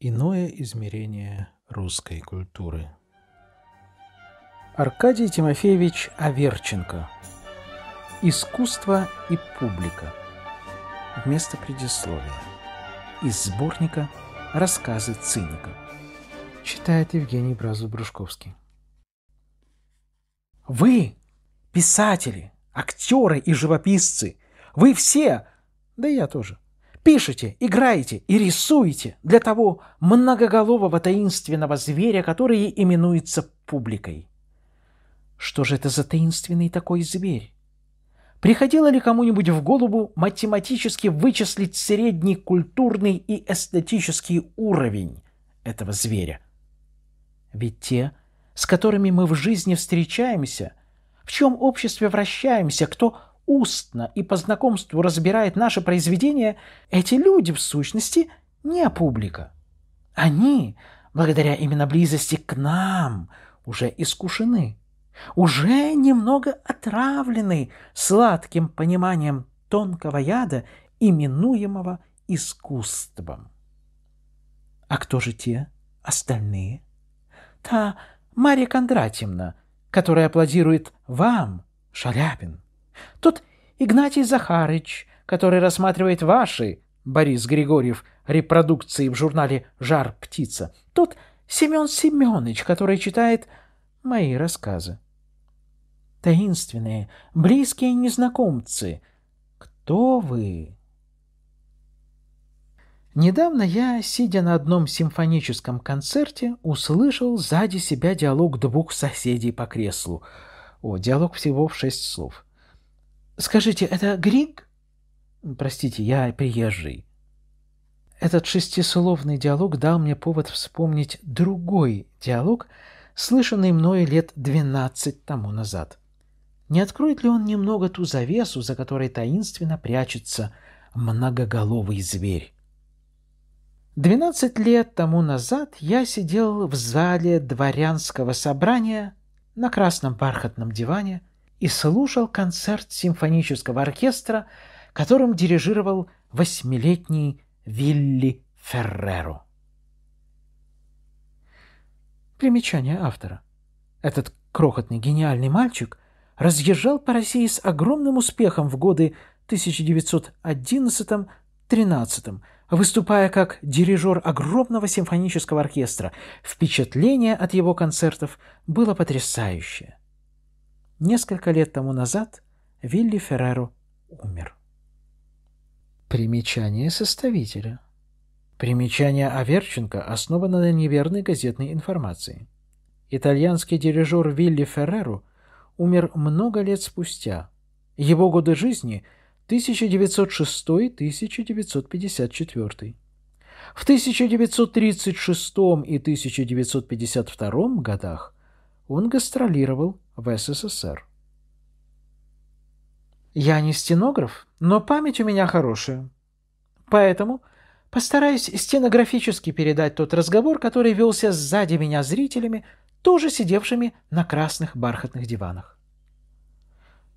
Иное измерение русской культуры. Аркадий Тимофеевич Аверченко. Искусство и публика. Вместо предисловия. Из сборника «Рассказы циника». Читает Евгений Бразов-Брюшковский. Вы, писатели, актеры и живописцы, вы все, да и я тоже – Пишите, играете и рисуете для того многоголового таинственного зверя, который именуется публикой. Что же это за таинственный такой зверь? Приходило ли кому-нибудь в голову математически вычислить средний культурный и эстетический уровень этого зверя? Ведь те, с которыми мы в жизни встречаемся, в чем обществе вращаемся, кто устно и по знакомству разбирает наше произведение, эти люди, в сущности, не публика. Они, благодаря именно близости к нам, уже искушены, уже немного отравлены сладким пониманием тонкого яда, именуемого искусством. А кто же те остальные? Та Мария Кондратьевна, которая аплодирует вам, Шаляпин. Тот Игнатий Захарыч, который рассматривает ваши, Борис Григорьев, репродукции в журнале «Жар птица». Тут Семен Семенович, который читает мои рассказы. Таинственные, близкие незнакомцы. Кто вы? Недавно я, сидя на одном симфоническом концерте, услышал сзади себя диалог двух соседей по креслу. О, диалог всего в шесть слов. Скажите, это Григ? Простите, я приезжий. Этот шестисловный диалог дал мне повод вспомнить другой диалог, слышанный мною лет двенадцать тому назад. Не откроет ли он немного ту завесу, за которой таинственно прячется многоголовый зверь? Двенадцать лет тому назад я сидел в зале дворянского собрания на красном бархатном диване – и слушал концерт симфонического оркестра, которым дирижировал восьмилетний Вилли Ферреро. Примечание автора. Этот крохотный гениальный мальчик разъезжал по России с огромным успехом в годы 1911-13, выступая как дирижер огромного симфонического оркестра. Впечатление от его концертов было потрясающее. Несколько лет тому назад Вилли Ферреро умер. Примечание составителя. Примечание Аверченко основано на неверной газетной информации. Итальянский дирижер Вилли Ферреро умер много лет спустя. Его годы жизни 1906-1954. В 1936 и 1952 годах он гастролировал в СССР. Я не стенограф, но память у меня хорошая. Поэтому постараюсь стенографически передать тот разговор, который велся сзади меня зрителями, тоже сидевшими на красных бархатных диванах.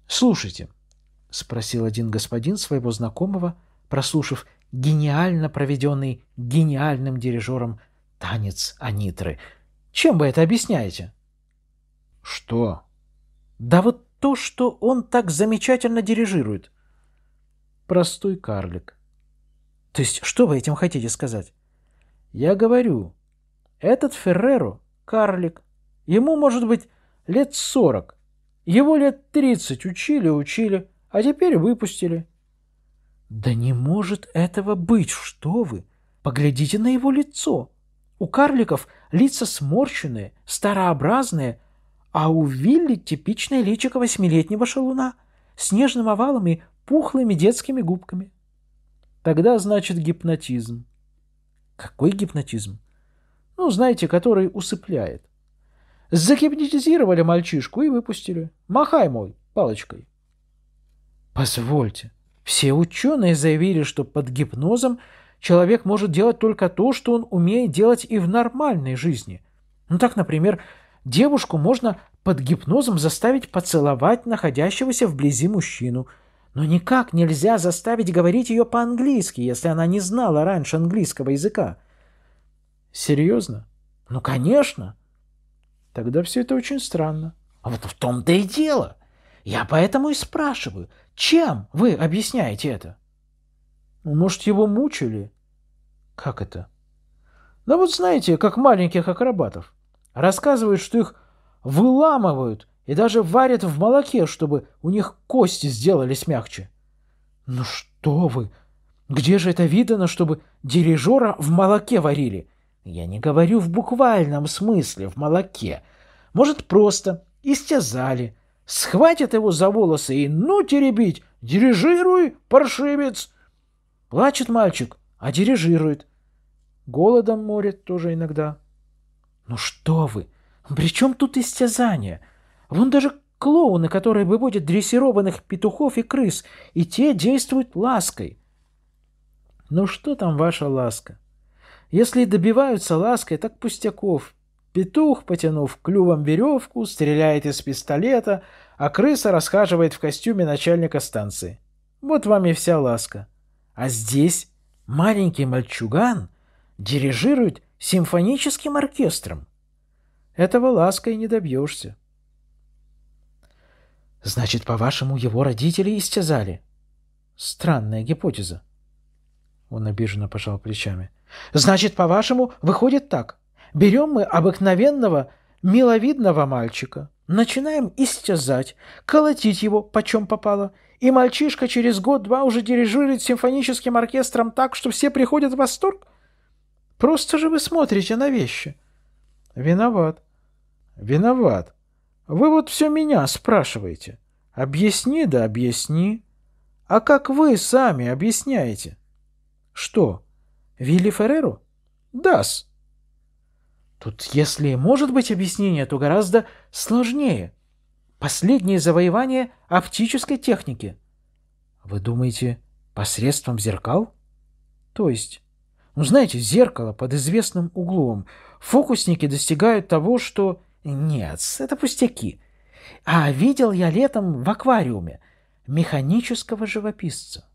«Слушайте», — спросил один господин своего знакомого, прослушав гениально проведенный гениальным дирижером танец Анитры. «Чем вы это объясняете?» Что? Да вот то, что он так замечательно дирижирует. Простой карлик. То есть, что вы этим хотите сказать? Я говорю, этот Ферреро — карлик. Ему, может быть, лет сорок. Его лет тридцать учили, учили, а теперь выпустили. Да не может этого быть, что вы! Поглядите на его лицо. У карликов лица сморщенные, старообразные, а у Вилли типичное личико восьмилетнего шалуна с нежным овалом и пухлыми детскими губками. Тогда, значит, гипнотизм. Какой гипнотизм? Ну, знаете, который усыпляет. Загипнотизировали мальчишку и выпустили. Махай, мой, палочкой. Позвольте, все ученые заявили, что под гипнозом человек может делать только то, что он умеет делать и в нормальной жизни. Ну так, например, Девушку можно под гипнозом заставить поцеловать находящегося вблизи мужчину. Но никак нельзя заставить говорить ее по-английски, если она не знала раньше английского языка. Серьезно? Ну, конечно. Тогда все это очень странно. А вот в том-то и дело. Я поэтому и спрашиваю, чем вы объясняете это? Ну, может, его мучили? Как это? Да вот знаете, как маленьких акробатов. Рассказывают, что их выламывают и даже варят в молоке, чтобы у них кости сделались мягче. Ну что вы! Где же это видано, чтобы дирижера в молоке варили? Я не говорю в буквальном смысле в молоке. Может, просто истязали. Схватят его за волосы и ну теребить. Дирижируй, паршивец! Плачет мальчик, а дирижирует. Голодом морит тоже иногда. Ну что вы! При чем тут истязание? Вон даже клоуны, которые выводят дрессированных петухов и крыс, и те действуют лаской. Ну что там ваша ласка? Если добиваются лаской, так пустяков. Петух, потянув клювом веревку, стреляет из пистолета, а крыса расхаживает в костюме начальника станции. Вот вам и вся ласка. А здесь маленький мальчуган дирижирует симфоническим оркестром. Этого лаской не добьешься. Значит, по-вашему, его родители истязали? Странная гипотеза. Он обиженно пожал плечами. Значит, по-вашему, выходит так. Берем мы обыкновенного, миловидного мальчика, начинаем истязать, колотить его почем попало, и мальчишка через год-два уже дирижирует симфоническим оркестром так, что все приходят в восторг? Просто же вы смотрите на вещи. Виноват. Виноват. Вы вот все меня спрашиваете. Объясни да объясни. А как вы сами объясняете? Что, Вилли Ферреру? Дас. Тут, если может быть объяснение, то гораздо сложнее. Последнее завоевание оптической техники. Вы думаете, посредством зеркал? То есть... Ну, знаете, зеркало под известным углом. Фокусники достигают того, что... Нет, это пустяки. А видел я летом в аквариуме механического живописца.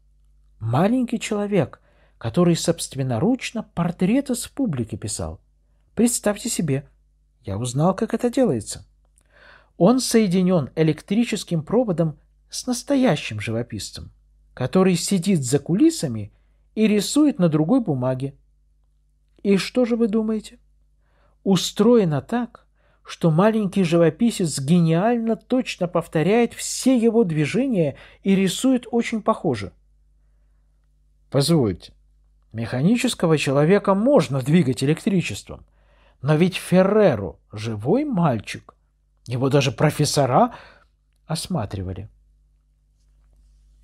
Маленький человек, который собственноручно портреты с публики писал. Представьте себе, я узнал, как это делается. Он соединен электрическим проводом с настоящим живописцем, который сидит за кулисами и и рисует на другой бумаге. И что же вы думаете? Устроено так, что маленький живописец гениально точно повторяет все его движения и рисует очень похоже. Позвольте, механического человека можно двигать электричеством, но ведь Ферреру — живой мальчик. Его даже профессора осматривали.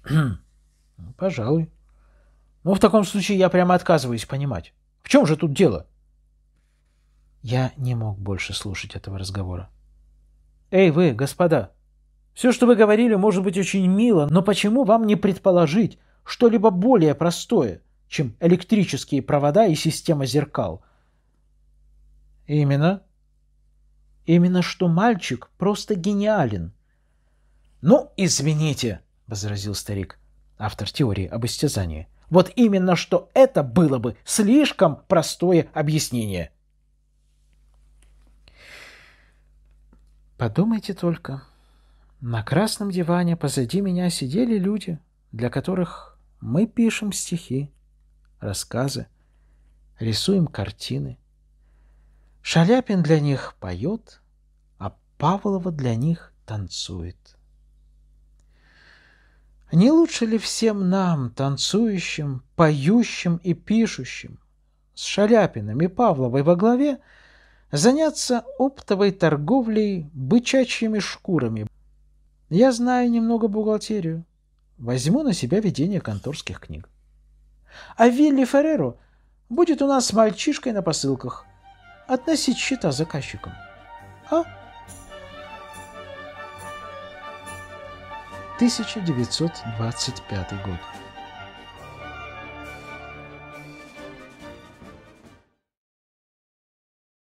Хм, — ну, Пожалуй, но в таком случае я прямо отказываюсь понимать. В чем же тут дело? Я не мог больше слушать этого разговора. «Эй вы, господа! Все, что вы говорили, может быть очень мило, но почему вам не предположить что-либо более простое, чем электрические провода и система зеркал?» «Именно?» «Именно что мальчик просто гениален». «Ну, извините», — возразил старик, автор теории об истязании. Вот именно что это было бы слишком простое объяснение. Подумайте только. На красном диване позади меня сидели люди, для которых мы пишем стихи, рассказы, рисуем картины. Шаляпин для них поет, а Павлова для них танцует. Не лучше ли всем нам, танцующим, поющим и пишущим, с Шаляпиным и Павловой во главе, заняться оптовой торговлей бычачьими шкурами? Я знаю немного бухгалтерию. Возьму на себя ведение конторских книг. А Вилли Ферреру будет у нас с мальчишкой на посылках. Относить счета заказчикам. А? 1925 год.